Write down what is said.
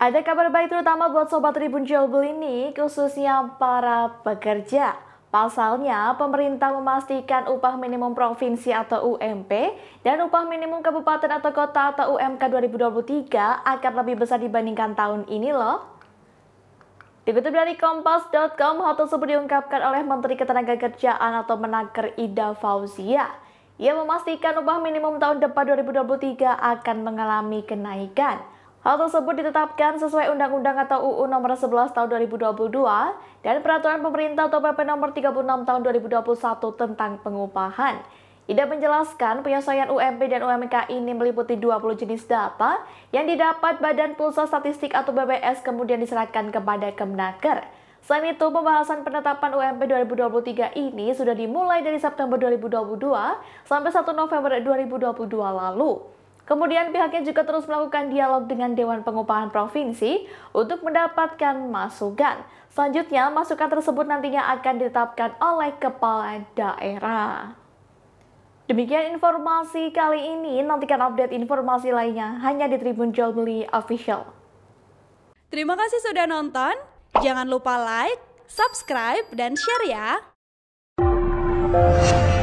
Ada kabar baik terutama buat Sobat Tribun Jobel ini, khususnya para pekerja. Pasalnya, pemerintah memastikan upah minimum provinsi atau UMP dan upah minimum kabupaten atau kota atau UMK 2023 akan lebih besar dibandingkan tahun ini loh. Dikutip dari Kompas.com, hal tersebut diungkapkan oleh Menteri Ketenagakerjaan atau Menaker Ida Fauzia. Ia memastikan upah minimum tahun depan 2023 akan mengalami kenaikan. Hal tersebut ditetapkan sesuai Undang-Undang atau UU Nomor 11 Tahun 2022 dan Peraturan Pemerintah atau PP Nomor 36 Tahun 2021 tentang pengupahan. Ida menjelaskan penyesuaian UMP dan UMK ini meliputi 20 jenis data yang didapat Badan Pusat Statistik atau BPS kemudian diserahkan kepada Kemnaker. Selain itu, pembahasan penetapan UMP 2023 ini sudah dimulai dari September 2022 sampai 1 November 2022 lalu. Kemudian pihaknya juga terus melakukan dialog dengan Dewan Pengupahan Provinsi untuk mendapatkan masukan. Selanjutnya, masukan tersebut nantinya akan ditetapkan oleh kepala daerah. Demikian informasi kali ini, nantikan update informasi lainnya hanya di Tribun Jual Beli Official. Terima kasih sudah nonton, jangan lupa like, subscribe, dan share ya!